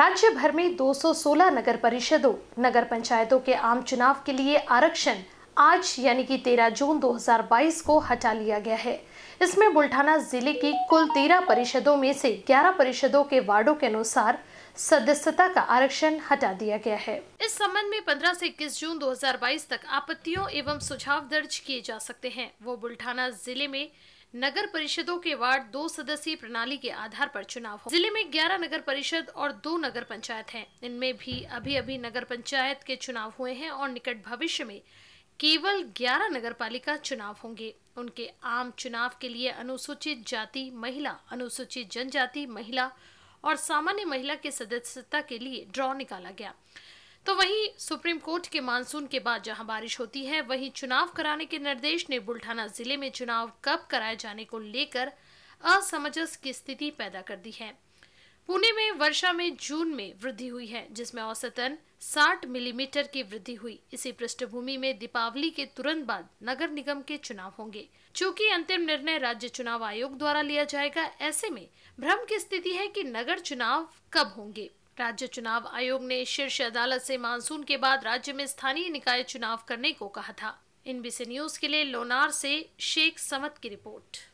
राज्य भर में 216 नगर परिषदों नगर पंचायतों के आम चुनाव के लिए आरक्षण आज यानी कि 13 जून 2022 को हटा लिया गया है इसमें बुल्ठाना जिले की कुल 13 परिषदों में से 11 परिषदों के वार्डों के अनुसार सदस्यता का आरक्षण हटा दिया गया है इस संबंध में 15 से 21 जून 2022 तक आपत्तियों एवं सुझाव दर्ज किए जा सकते हैं वो बुल्ठाना जिले में नगर परिषदों के वार्ड दो सदस्यीय प्रणाली के आधार पर चुनाव हो जिले में ग्यारह नगर परिषद और दो नगर पंचायत है इनमें भी अभी अभी नगर पंचायत के चुनाव हुए हैं और निकट भविष्य में केवल नगर पालिका चुनाव होंगे उनके आम चुनाव के लिए अनुसूचित जाति महिला अनुसूचित जनजाति महिला और सामान्य महिला के सदस्यता के लिए ड्रॉ निकाला गया तो वहीं सुप्रीम कोर्ट के मानसून के बाद जहां बारिश होती है वहीं चुनाव कराने के निर्देश ने बुल्ढाना जिले में चुनाव कब कराए जाने को लेकर असमंजस की स्थिति पैदा कर दी है पुणे में वर्षा में जून में वृद्धि हुई है जिसमें औसतन 60 मिलीमीटर की वृद्धि हुई इसी पृष्ठभूमि में दीपावली के तुरंत बाद नगर निगम के चुनाव होंगे चूंकि अंतिम निर्णय राज्य चुनाव आयोग द्वारा लिया जाएगा ऐसे में भ्रम की स्थिति है कि नगर चुनाव कब होंगे राज्य चुनाव आयोग ने शीर्ष अदालत से मानसून के बाद राज्य में स्थानीय निकाय चुनाव करने को कहा था इन न्यूज के लिए लोनार से शेख समत की रिपोर्ट